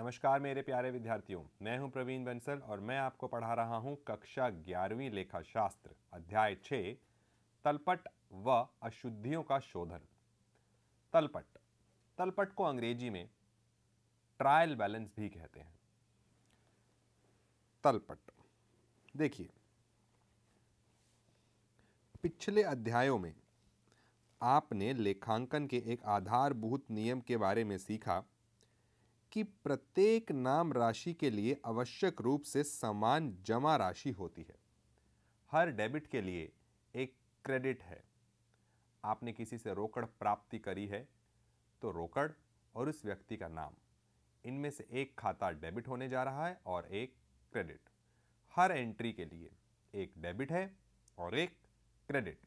नमस्कार मेरे प्यारे विद्यार्थियों मैं हूं प्रवीण बंसल और मैं आपको पढ़ा रहा हूं कक्षा ग्यारहवीं लेखा शास्त्र अध्याय छ तलपट व अशुद्धियों का शोधन तलपट तलपट को अंग्रेजी में ट्रायल बैलेंस भी कहते हैं तलपट देखिए पिछले अध्यायों में आपने लेखांकन के एक आधारभूत नियम के बारे में सीखा कि प्रत्येक नाम राशि के लिए आवश्यक रूप से समान जमा राशि होती है हर डेबिट के लिए एक क्रेडिट है आपने किसी से रोकड़ प्राप्ति करी है तो रोकड़ और उस व्यक्ति का नाम इनमें से एक खाता डेबिट होने जा रहा है और एक क्रेडिट हर एंट्री के लिए एक डेबिट है और एक क्रेडिट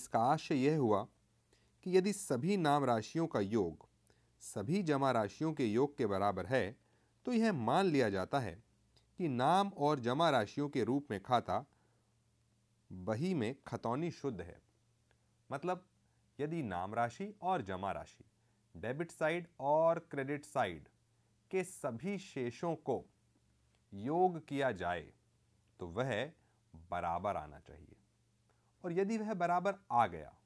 इसका आशय यह हुआ कि यदि सभी नाम राशियों का योग सभी जमा राशियों के योग के बराबर है तो यह मान लिया जाता है कि नाम और जमा राशियों के रूप में खाता बही में खतौनी शुद्ध है मतलब यदि नाम राशि और जमा राशि डेबिट साइड और क्रेडिट साइड के सभी शेषों को योग किया जाए तो वह बराबर आना चाहिए और यदि वह बराबर आ गया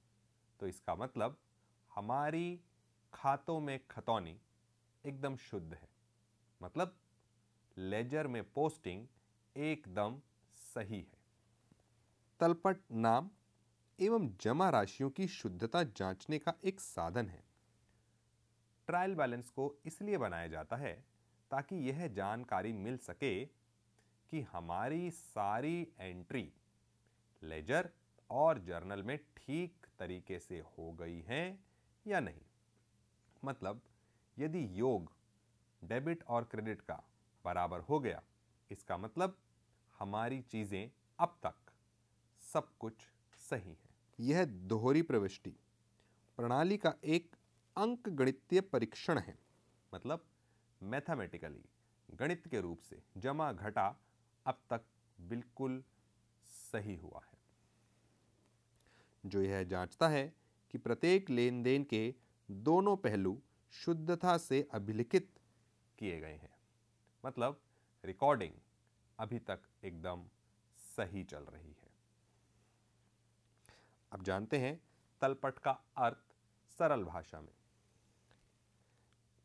तो इसका मतलब हमारी खातों में खतौनी एकदम शुद्ध है मतलब लेजर में पोस्टिंग एकदम सही है तलपट नाम एवं जमा राशियों की शुद्धता जांचने का एक साधन है ट्रायल बैलेंस को इसलिए बनाया जाता है ताकि यह जानकारी मिल सके कि हमारी सारी एंट्री लेजर और जर्नल में ठीक तरीके से हो गई हैं या नहीं मतलब यदि योग डेबिट और क्रेडिट का बराबर हो गया इसका मतलब हमारी चीज़ें अब तक सब कुछ सही है यह दोहरी प्रविष्टि प्रणाली का एक अंक गणितीय परीक्षण है मतलब मैथमेटिकली गणित के रूप से जमा घटा अब तक बिल्कुल सही हुआ है जो यह जांचता है कि प्रत्येक लेन देन के दोनों पहलू शुद्धता से अभिलिखित किए गए हैं मतलब रिकॉर्डिंग अभी तक एकदम सही चल रही है अब जानते हैं तलपट का अर्थ सरल भाषा में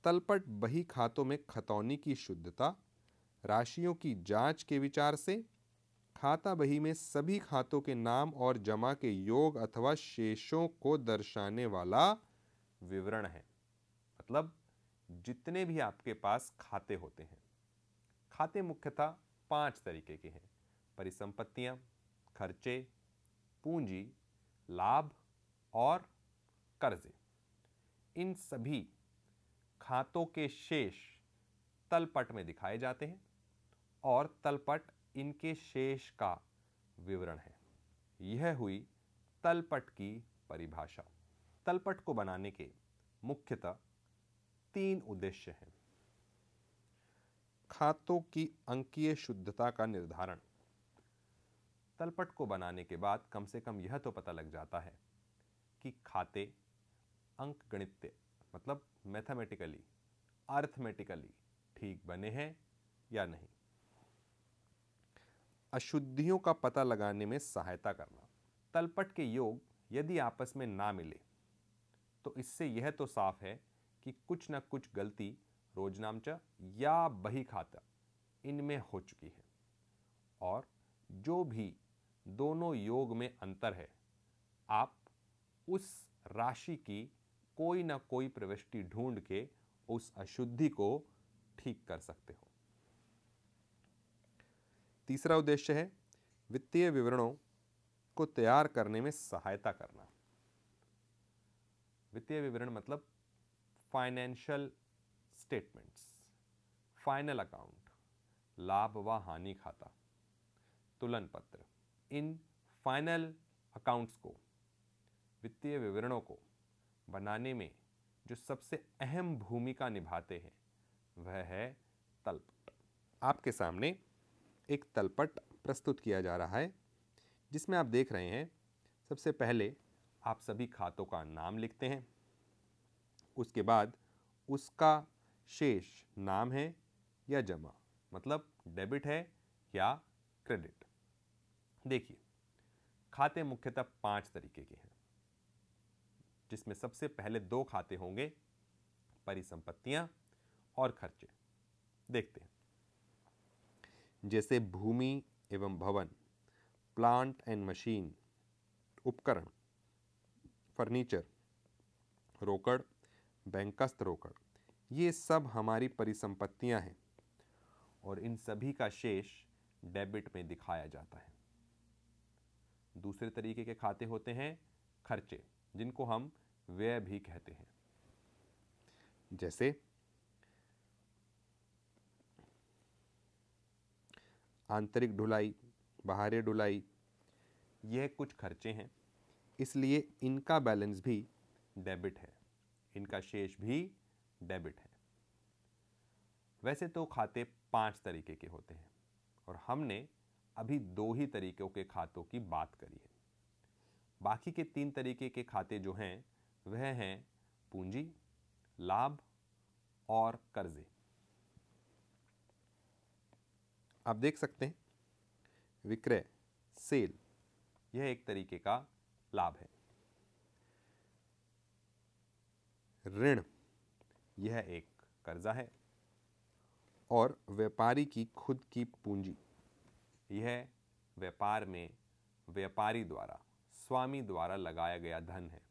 तलपट बही खातों में खतौनी की शुद्धता राशियों की जांच के विचार से खाता बही में सभी खातों के नाम और जमा के योग अथवा शेषों को दर्शाने वाला विवरण है मतलब जितने भी आपके पास खाते होते हैं खाते मुख्यतः पांच तरीके के हैं परिसंपत्तियां, खर्चे पूंजी लाभ और कर्जे इन सभी खातों के शेष तलपट में दिखाए जाते हैं और तलपट इनके शेष का विवरण है यह हुई तलपट की परिभाषा तलपट को बनाने के मुख्यतः तीन उद्देश्य हैं खातों की अंकीय शुद्धता का निर्धारण तलपट को बनाने के बाद कम से कम यह तो पता लग जाता है कि खाते अंक गणित मतलब मैथमेटिकली अर्थमेटिकली ठीक बने हैं या नहीं अशुद्धियों का पता लगाने में सहायता करना तलपट के योग यदि आपस में ना मिले तो इससे यह तो साफ है कि कुछ ना कुछ गलती रोजनामचा या बही खाता इनमें हो चुकी है और जो भी दोनों योग में अंतर है आप उस राशि की कोई ना कोई प्रविष्टि ढूंढ के उस अशुद्धि को ठीक कर सकते हो तीसरा उद्देश्य है वित्तीय विवरणों को तैयार करने में सहायता करना वित्तीय विवरण मतलब फाइनेंशियल स्टेटमेंट्स फाइनल अकाउंट लाभ व हानि खाता तुलन पत्र इन फाइनल अकाउंट्स को वित्तीय विवरणों को बनाने में जो सबसे अहम भूमिका निभाते हैं वह है तलपट आपके सामने एक तलपट प्रस्तुत किया जा रहा है जिसमें आप देख रहे हैं सबसे पहले आप सभी खातों का नाम लिखते हैं उसके बाद उसका शेष नाम है या जमा मतलब डेबिट है या क्रेडिट देखिए खाते मुख्यतः पांच तरीके के हैं जिसमें सबसे पहले दो खाते होंगे परिसंपत्तियां और खर्चे देखते हैं जैसे भूमि एवं भवन प्लांट एंड मशीन उपकरण फर्नीचर रोकड़ बैंकस्त रोकड़ ये सब हमारी परिसंपत्तियां हैं और इन सभी का शेष डेबिट में दिखाया जाता है दूसरे तरीके के खाते होते हैं खर्चे जिनको हम व्यय भी कहते हैं जैसे आंतरिक ढुलाई बाहरी ढुलाई यह कुछ खर्चे हैं इसलिए इनका बैलेंस भी डेबिट है इनका शेष भी डेबिट है वैसे तो खाते पांच तरीके के होते हैं और हमने अभी दो ही तरीकों के खातों की बात करी है बाकी के तीन तरीके के खाते जो हैं वह हैं पूंजी लाभ और कर्जे आप देख सकते हैं विक्रय सेल यह एक तरीके का लाभ है ऋण यह एक कर्जा है और व्यापारी की खुद की पूंजी यह व्यापार में व्यापारी द्वारा स्वामी द्वारा लगाया गया धन है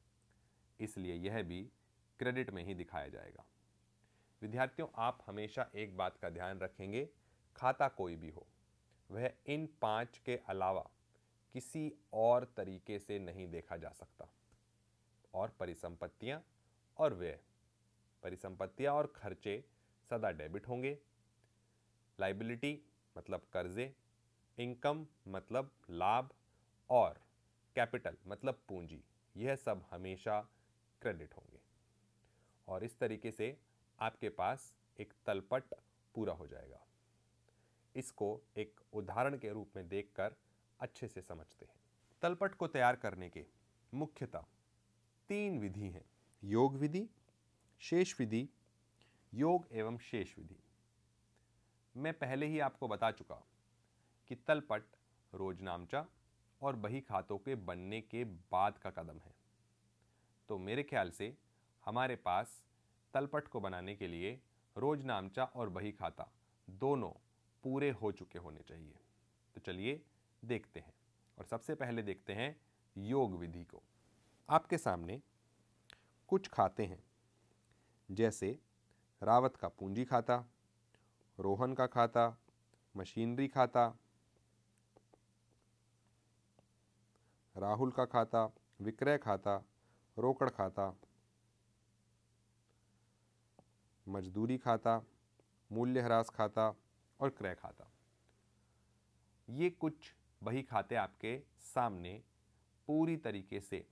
इसलिए यह भी क्रेडिट में ही दिखाया जाएगा विद्यार्थियों आप हमेशा एक बात का ध्यान रखेंगे खाता कोई भी हो वह इन पांच के अलावा किसी और तरीके से नहीं देखा जा सकता और परिसंपत्तियां और व्यय परिसंपत्तियां और खर्चे सदा डेबिट होंगे लाइबिलिटी मतलब कर्जे इनकम मतलब लाभ और कैपिटल मतलब पूंजी यह सब हमेशा क्रेडिट होंगे और इस तरीके से आपके पास एक तलपट पूरा हो जाएगा इसको एक उदाहरण के रूप में देखकर अच्छे से समझते हैं तलपट को तैयार करने के मुख्यतः तीन विधि हैं योग विधि शेष विधि योग एवं शेष विधि मैं पहले ही आपको बता चुका कि तलपट रोजनामचा और बही खातों के बनने के बाद का कदम है तो मेरे ख्याल से हमारे पास तलपट को बनाने के लिए रोजनामचा और बही खाता दोनों पूरे हो चुके होने चाहिए तो चलिए देखते हैं और सबसे पहले देखते हैं योग विधि को आपके सामने कुछ खाते हैं जैसे रावत का पूंजी खाता रोहन का खाता मशीनरी खाता राहुल का खाता विक्रय खाता रोकड़ खाता मजदूरी खाता मूल्यह्रास खाता और क्रय खाता ये कुछ वही खाते आपके सामने पूरी तरीके से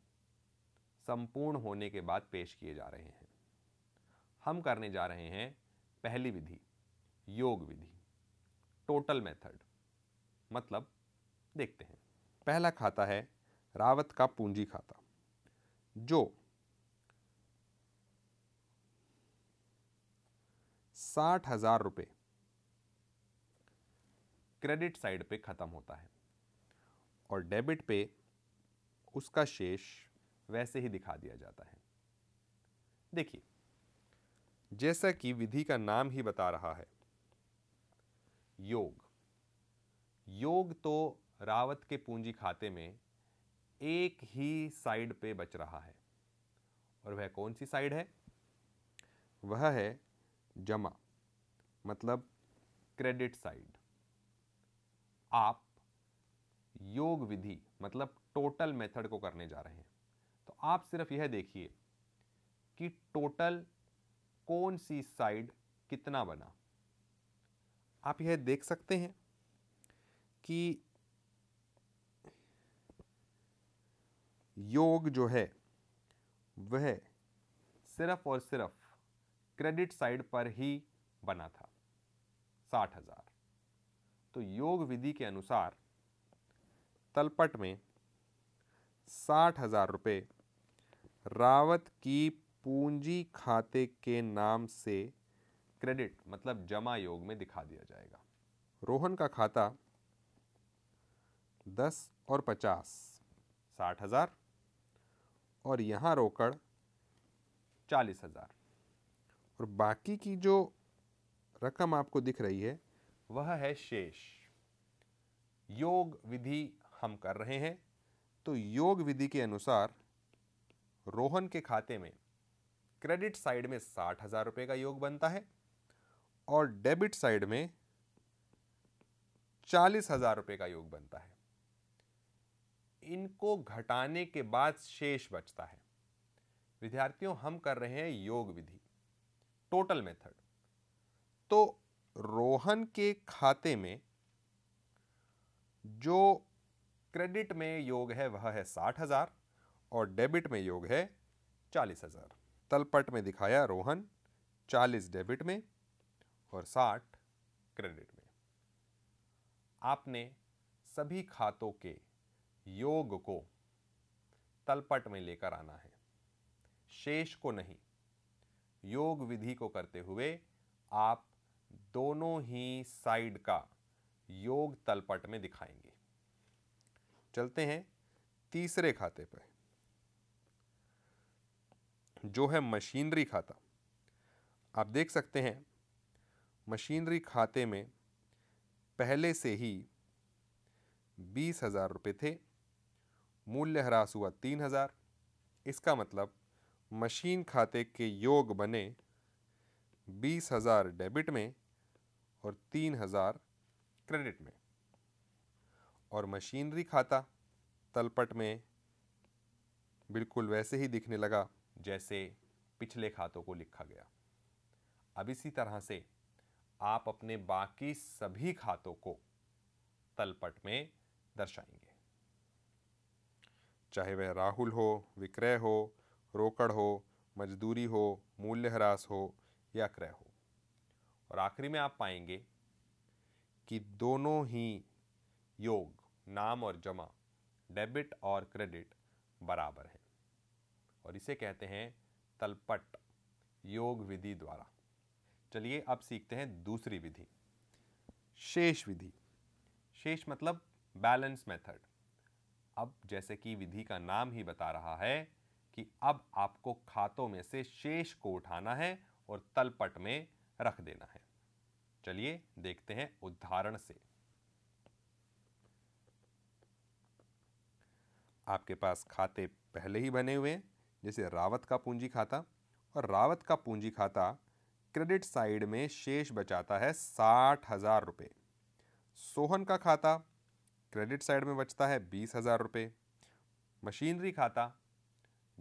संपूर्ण होने के बाद पेश किए जा रहे हैं हम करने जा रहे हैं पहली विधि योग विधि टोटल मेथड मतलब देखते हैं पहला खाता है रावत का पूंजी खाता जो साठ हजार रुपये क्रेडिट साइड पे खत्म होता है और डेबिट पे उसका शेष वैसे ही दिखा दिया जाता है देखिए जैसा कि विधि का नाम ही बता रहा है योग योग तो रावत के पूंजी खाते में एक ही साइड पे बच रहा है और वह कौन सी साइड है वह है जमा मतलब क्रेडिट साइड आप योग विधि मतलब टोटल मेथड को करने जा रहे हैं तो आप सिर्फ यह देखिए कि टोटल कौन सी साइड कितना बना आप यह देख सकते हैं कि योग जो है वह सिर्फ और सिर्फ क्रेडिट साइड पर ही बना था साठ हजार तो योग विधि के अनुसार तलपट में साठ हजार रुपये रावत की पूंजी खाते के नाम से क्रेडिट मतलब जमा योग में दिखा दिया जाएगा रोहन का खाता दस और पचास साठ हजार और यहाँ रोकड़ चालीस हजार और बाकी की जो रकम आपको दिख रही है वह है शेष योग विधि हम कर रहे हैं तो योग विधि के अनुसार रोहन के खाते में क्रेडिट साइड में साठ हज़ार रुपये का योग बनता है और डेबिट साइड में चालीस हज़ार रुपये का योग बनता है इनको घटाने के बाद शेष बचता है विद्यार्थियों हम कर रहे हैं योग विधि टोटल मेथड तो रोहन के खाते में जो क्रेडिट में योग है वह है साठ हज़ार और डेबिट में योग है चालीस हज़ार तलपट में दिखाया रोहन चालीस डेबिट में और साठ क्रेडिट में आपने सभी खातों के योग को तलपट में लेकर आना है शेष को नहीं योग विधि को करते हुए आप दोनों ही साइड का योग तलपट में दिखाएंगे चलते हैं तीसरे खाते पर जो है मशीनरी खाता आप देख सकते हैं मशीनरी खाते में पहले से ही बीस हज़ार रुपये थे मूल्य ह्रास हुआ तीन हज़ार इसका मतलब मशीन खाते के योग बने बीस हज़ार डेबिट में और तीन हज़ार क्रेडिट में और मशीनरी खाता तलपट में बिल्कुल वैसे ही दिखने लगा जैसे पिछले खातों को लिखा गया अब इसी तरह से आप अपने बाकी सभी खातों को तलपट में दर्शाएंगे चाहे वह राहुल हो विक्रय हो रोकड़ हो मजदूरी हो मूल्यह्रास हो या क्रय हो और आखिरी में आप पाएंगे कि दोनों ही योग नाम और जमा डेबिट और क्रेडिट बराबर है और इसे कहते हैं तलपट योग विधि द्वारा चलिए अब सीखते हैं दूसरी विधि शेष विधि शेष मतलब बैलेंस मेथड अब जैसे कि विधि का नाम ही बता रहा है कि अब आपको खातों में से शेष को उठाना है और तलपट में रख देना है चलिए देखते हैं उदाहरण से आपके पास खाते पहले ही बने हुए हैं जैसे रावत का पूंजी खाता और रावत का पूंजी खाता क्रेडिट साइड में शेष बचाता है साठ हज़ार रुपये सोहन का खाता क्रेडिट साइड में बचता है बीस हज़ार रुपये मशीनरी खाता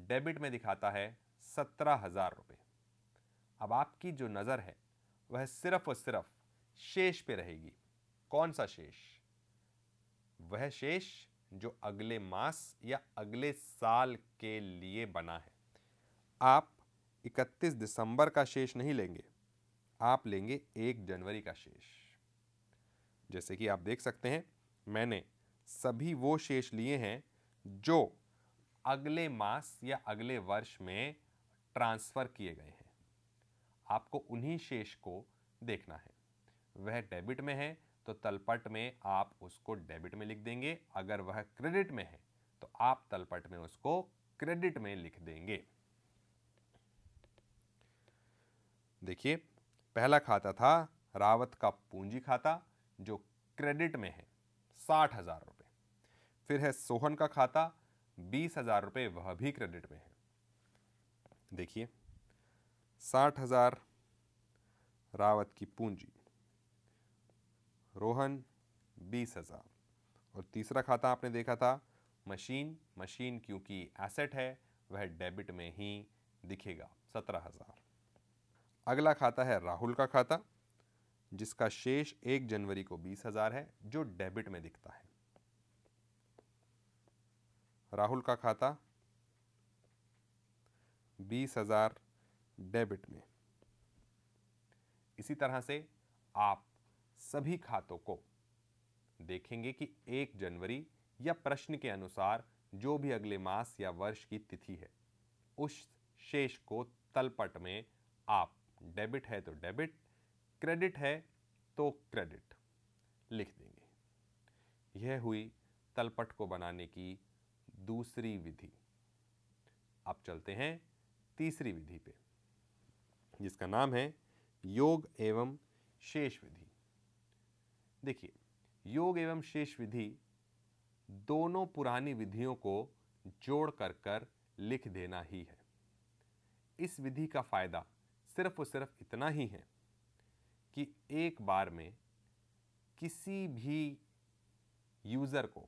डेबिट में दिखाता है सत्रह हज़ार रुपये अब आपकी जो नज़र है वह सिर्फ और सिर्फ शेष पे रहेगी कौन सा शेष वह शेष जो अगले मास या अगले साल के लिए बना है आप 31 दिसंबर का शेष नहीं लेंगे आप लेंगे 1 जनवरी का शेष जैसे कि आप देख सकते हैं मैंने सभी वो शेष लिए हैं जो अगले मास या अगले वर्ष में ट्रांसफ़र किए गए हैं आपको उन्हीं शेष को देखना है वह डेबिट में है तो तलपट में आप उसको डेबिट में लिख देंगे अगर वह क्रेडिट में है तो आप तलपट में उसको क्रेडिट में लिख देंगे देखिए पहला खाता था रावत का पूंजी खाता जो क्रेडिट में है साठ हजार रुपये फिर है सोहन का खाता बीस हजार रुपये वह भी क्रेडिट में है देखिए साठ हजार रावत की पूंजी रोहन बीस हज़ार और तीसरा खाता आपने देखा था मशीन मशीन क्योंकि एसेट है वह डेबिट में ही दिखेगा सत्रह हज़ार अगला खाता है राहुल का खाता जिसका शेष एक जनवरी को बीस हज़ार है जो डेबिट में दिखता है राहुल का खाता बीस हज़ार डेबिट में इसी तरह से आप सभी खातों को देखेंगे कि एक जनवरी या प्रश्न के अनुसार जो भी अगले मास या वर्ष की तिथि है उस शेष को तलपट में आप डेबिट है तो डेबिट क्रेडिट है तो क्रेडिट लिख देंगे यह हुई तलपट को बनाने की दूसरी विधि अब चलते हैं तीसरी विधि पे जिसका नाम है योग एवं शेष विधि देखिए योग एवं शेष विधि दोनों पुरानी विधियों को जोड़ कर कर लिख देना ही है इस विधि का फायदा सिर्फ और सिर्फ इतना ही है कि एक बार में किसी भी यूज़र को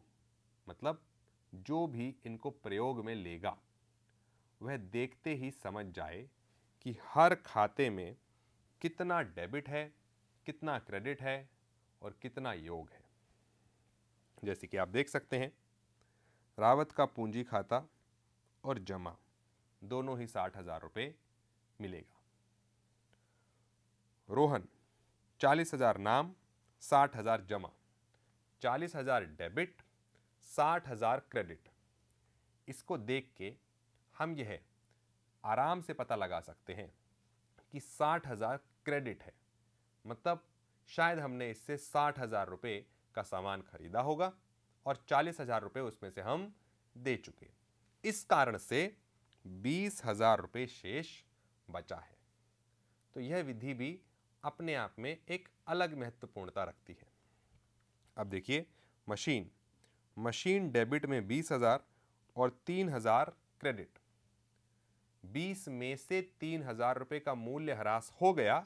मतलब जो भी इनको प्रयोग में लेगा वह देखते ही समझ जाए कि हर खाते में कितना डेबिट है कितना क्रेडिट है और कितना योग है जैसे कि आप देख सकते हैं रावत का पूंजी खाता और जमा दोनों ही साठ हजार रुपये मिलेगा रोहन चालीस हजार नाम साठ हजार जमा चालीस हजार डेबिट साठ हजार क्रेडिट इसको देख के हम यह आराम से पता लगा सकते हैं कि साठ हजार क्रेडिट है मतलब शायद हमने इससे साठ हजार रुपये का सामान खरीदा होगा और चालीस हजार रुपये उसमें से हम दे चुके इस कारण से बीस हजार रुपये शेष बचा है तो यह विधि भी अपने आप में एक अलग महत्वपूर्णता रखती है अब देखिए मशीन मशीन डेबिट में बीस हजार और तीन हजार क्रेडिट बीस में से तीन हजार रुपये का मूल्य ह्रास हो गया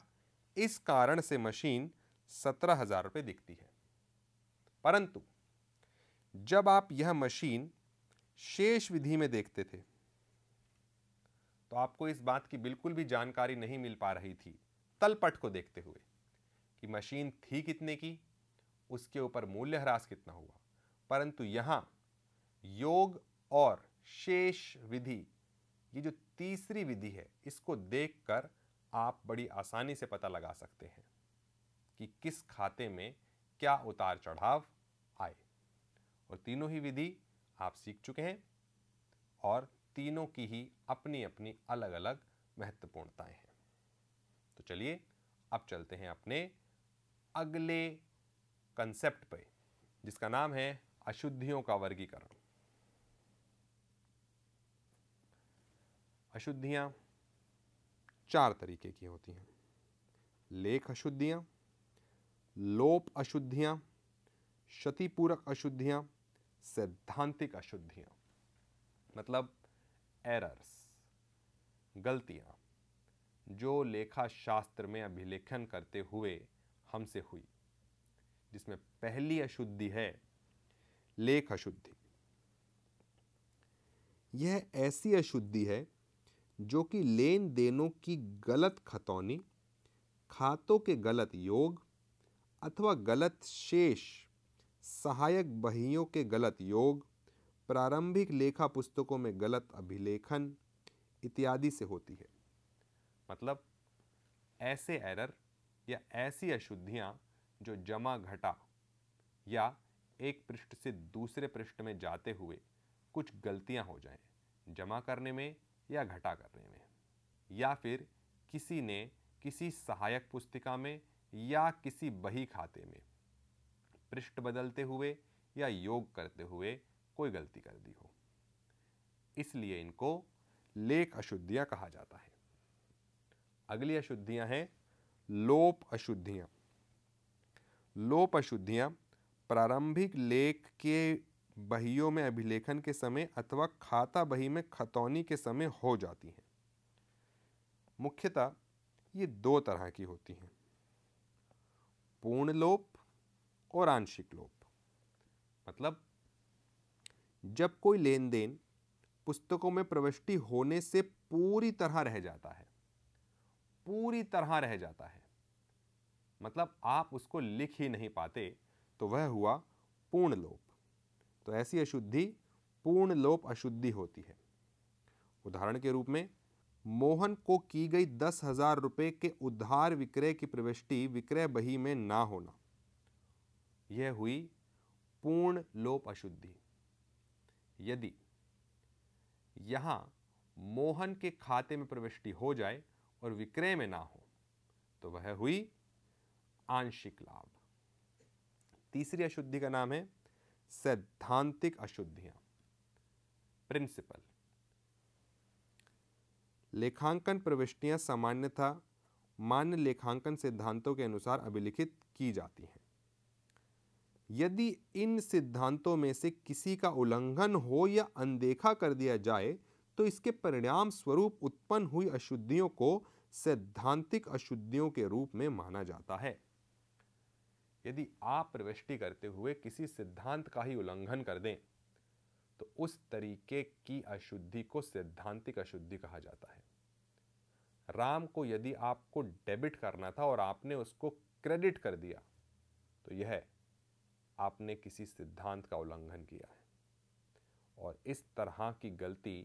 इस कारण से मशीन सत्रह हज़ार रुपये दिखती है परंतु जब आप यह मशीन शेष विधि में देखते थे तो आपको इस बात की बिल्कुल भी जानकारी नहीं मिल पा रही थी तलपट को देखते हुए कि मशीन थी कितने की उसके ऊपर मूल्य ह्रास कितना हुआ परंतु यहाँ योग और शेष विधि ये जो तीसरी विधि है इसको देखकर आप बड़ी आसानी से पता लगा सकते हैं कि किस खाते में क्या उतार चढ़ाव आए और तीनों ही विधि आप सीख चुके हैं और तीनों की ही अपनी अपनी अलग अलग महत्वपूर्णताएं हैं तो चलिए अब चलते हैं अपने अगले कंसेप्ट पे जिसका नाम है अशुद्धियों का वर्गीकरण अशुद्धियां चार तरीके की होती हैं लेख अशुद्धियां लोप अशुद्धियां क्षतिपूरक अशुद्धियां सैद्धांतिक अशुद्धियां मतलब एरर्स गलतियां जो लेखा शास्त्र में अभिलेखन करते हुए हमसे हुई जिसमें पहली अशुद्धि है लेख अशुद्धि यह ऐसी अशुद्धि है जो कि लेन देनों की गलत खतौनी खातों के गलत योग अथवा गलत शेष सहायक बहियों के गलत योग प्रारंभिक लेखा पुस्तकों में गलत अभिलेखन इत्यादि से होती है मतलब ऐसे एरर या ऐसी अशुद्धियां जो जमा घटा या एक पृष्ठ से दूसरे पृष्ठ में जाते हुए कुछ गलतियां हो जाएं जमा करने में या घटा करने में या फिर किसी ने किसी सहायक पुस्तिका में या किसी बही खाते में पृष्ठ बदलते हुए या योग करते हुए कोई गलती कर दी हो इसलिए इनको लेख अशुद्धियां कहा जाता है अगली अशुद्धियां हैं लोप अशुद्धियां लोप अशुद्धियां प्रारंभिक लेख के बहियों में अभिलेखन के समय अथवा खाता बही में खतौनी के समय हो जाती हैं मुख्यतः ये दो तरह की होती हैं पूर्ण लोप और आंशिक लोप मतलब जब कोई लेन देन पुस्तकों में प्रविष्टि होने से पूरी तरह रह जाता है पूरी तरह रह जाता है मतलब आप उसको लिख ही नहीं पाते तो वह हुआ पूर्ण लोप तो ऐसी अशुद्धि पूर्ण लोप अशुद्धि होती है उदाहरण के रूप में मोहन को की गई दस हजार रुपये के उधार विक्रय की प्रविष्टि विक्रय बही में ना होना यह हुई पूर्ण लोप अशुद्धि यदि यहाँ मोहन के खाते में प्रविष्टि हो जाए और विक्रय में ना हो तो वह हुई आंशिक लाभ तीसरी अशुद्धि का नाम है सैद्धांतिक अशुद्धियां प्रिंसिपल लेखांकन प्रविष्टियां सामान्यतः मान्य लेखांकन सिद्धांतों के अनुसार अभिलिखित की जाती हैं यदि इन सिद्धांतों में से किसी का उल्लंघन हो या अनदेखा कर दिया जाए तो इसके परिणाम स्वरूप उत्पन्न हुई अशुद्धियों को सैद्धांतिक अशुद्धियों के रूप में माना जाता है यदि आप प्रविष्टि करते हुए किसी सिद्धांत का ही उल्लंघन कर दें तो उस तरीके की अशुद्धि को सिद्धांतिक अशुद्धि कहा जाता है राम को यदि आपको डेबिट करना था और आपने उसको क्रेडिट कर दिया तो यह आपने किसी सिद्धांत का उल्लंघन किया है और इस तरह की गलती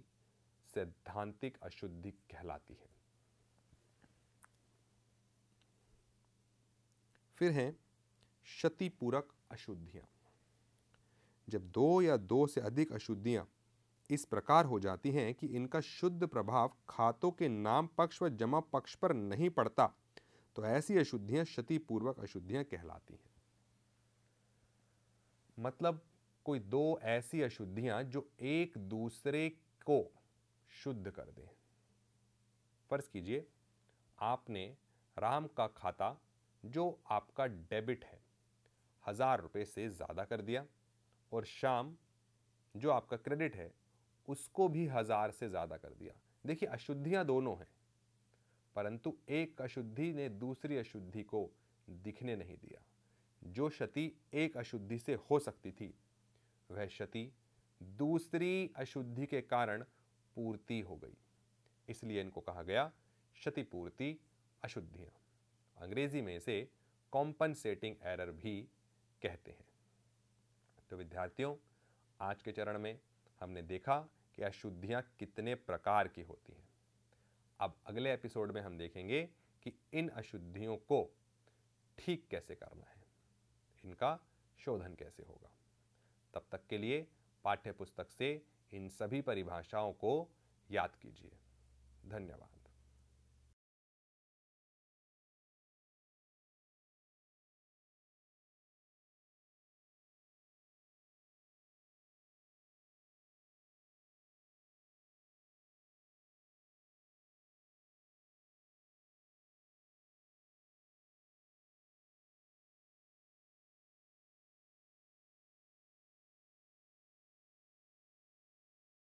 सैद्धांतिक अशुद्धि कहलाती है फिर हैं क्षतिपूरक अशुद्धियां जब दो या दो से अधिक अशुद्धियाँ इस प्रकार हो जाती हैं कि इनका शुद्ध प्रभाव खातों के नाम पक्ष व जमा पक्ष पर नहीं पड़ता तो ऐसी अशुद्धियां क्षतिपूर्वक अशुद्धियां कहलाती हैं मतलब कोई दो ऐसी अशुद्धियां जो एक दूसरे को शुद्ध कर दें फर्ज कीजिए आपने राम का खाता जो आपका डेबिट है हज़ार रुपए से ज़्यादा कर दिया और शाम जो आपका क्रेडिट है उसको भी हज़ार से ज़्यादा कर दिया देखिए अशुद्धियाँ दोनों हैं परंतु एक अशुद्धि ने दूसरी अशुद्धि को दिखने नहीं दिया जो क्षति एक अशुद्धि से हो सकती थी वह क्षति दूसरी अशुद्धि के कारण पूर्ति हो गई इसलिए इनको कहा गया क्षतिपूर्ति अशुद्धियाँ अंग्रेजी में इसे कॉम्पनसेटिंग एरर भी कहते हैं तो विद्यार्थियों आज के चरण में हमने देखा कि अशुद्धियाँ कितने प्रकार की होती हैं अब अगले एपिसोड में हम देखेंगे कि इन अशुद्धियों को ठीक कैसे करना है इनका शोधन कैसे होगा तब तक के लिए पाठ्य पुस्तक से इन सभी परिभाषाओं को याद कीजिए धन्यवाद